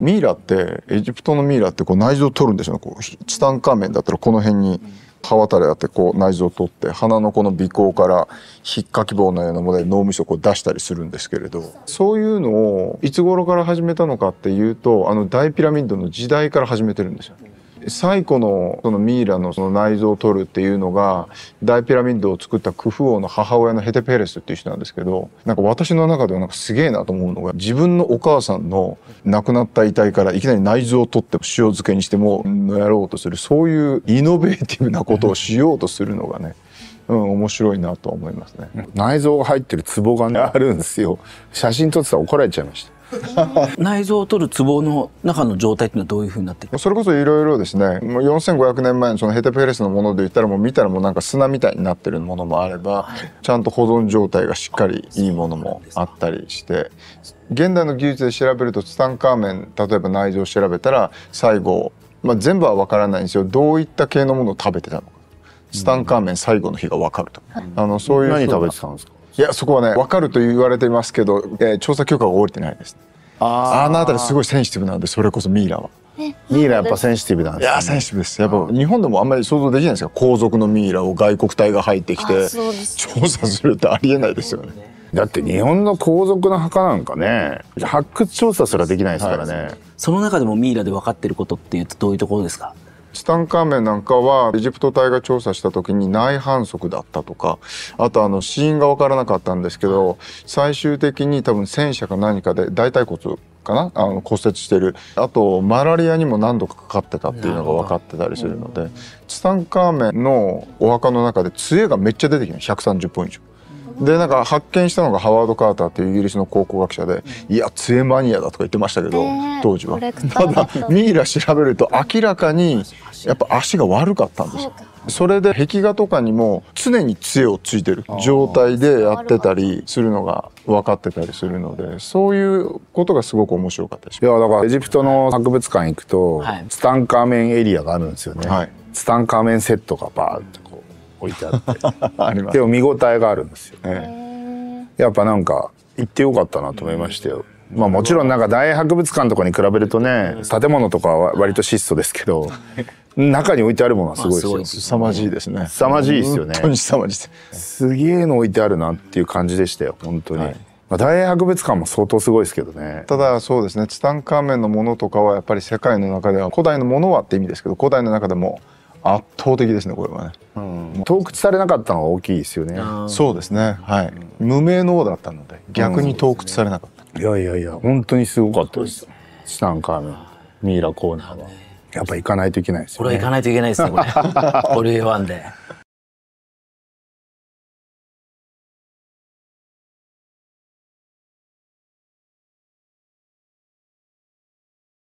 ミイラってエジプトのミイラってこう内臓を取るんですよこうツタンカーメンだったらこの辺に刃渡りあってこう内臓を取って鼻のこの鼻孔からひっかき棒のようなもので脳みそを出したりするんですけれどそういうのをいつ頃から始めたのかっていうとあの大ピラミッドの時代から始めてるんですよ。最古のそのミイラのその内臓を取るっていうのが大ピラミッドを作ったクフ王の母親のヘテペレスっていう人なんですけどなんか私の中ではなんかすげえなと思うのが自分のお母さんの亡くなった遺体からいきなり内臓を取って塩漬けにしてもやろうとするそういうイノベーティブなことをしようとするのがねうん、面白いなと思いますね。内臓が入ってる壺が、ね、あるんですよ。写真撮ってたら怒られちゃいました。内臓を取る壺の中の状態っていうのはどういうふうになってそれこそいろいろですねもう4500年前のそのヘテペレスのもので言ったらもう見たらもうなんか砂みたいになってるものもあれば、ちゃんと保存状態がしっかりいいものもあったりして現代の技術で調べるとツタンカーメン例えば内臓を調べたら最後、まあ、全部は分からないんですよどういった系のものを食べてたのかツタンカーメン最後の日が分かると、うん、あのそういう何食べてたんですかいやそこはね分かると言われていますけど、えー、調査許可が下りてないですああの辺りすごいセンシティブなんでそれこそミイラは。ミイラやっぱセンシティブなんです、ね、いやセンシティブです。やっぱ日本でもあんまり想像できないですが皇族のミイラを外国隊が入ってきて調査するってありえないですよね。だって日本の皇族の墓なんかね発掘調査すらできないですからね、はい、その中でもミイラで分かってることっていうとどういうところですかツタンカーメンなんかはエジプト隊が調査した時に内反則だったとかあとあの死因が分からなかったんですけど最終的に多分戦車か何かで大腿骨かなあの骨折してるあとマラリアにも何度かかかってたっていうのが分かってたりするので、ツタンカーメンのお墓の中で杖がめっちゃ出てきます130本以上。でなんか発見したのがハワード・カーターっていうイギリスの考古学者でいや杖マニアだとか言ってましたけど、当時はただミイラ調べると明らかにやっぱ足が悪かったんですそれで壁画とかにも常に杖をついてる状態でやってたりするのが分かってたりするのでそういうことがすごく面白かったですいやだからエジプトの博物館行くと、ツタンカーメンエリアがあるんですよね、はい、ツタンカーメンセットがバーッと置いてあって でも見応えがあるんですよねやっぱなんか行ってよかったなと思いましたよ、まあ、もちろんなんか大博物館とかに比べるとね建物とかは割と質素ですけど中に置いてあるものはすごいですよ、まあ、すまじいですね凄まじいですよね本当に凄まじいすげえの置いてあるなっていう感じでしたよ本当に、はいまあ、大博物館も相当すごいですけどねただそうですねツタンカーメンのものとかはやっぱり世界の中では古代のものはって意味ですけど古代の中でも圧倒的ですねこれはね、うん、洞窟されなかったのが大きいですよねそうですねはい、無名の王だったので逆に洞窟されなかった、いやいやいや本当にすごかったですツタンカーメンミイラコーナーはやっぱ行かないといけないですよこれは行かないといけないですねこれオリエワンで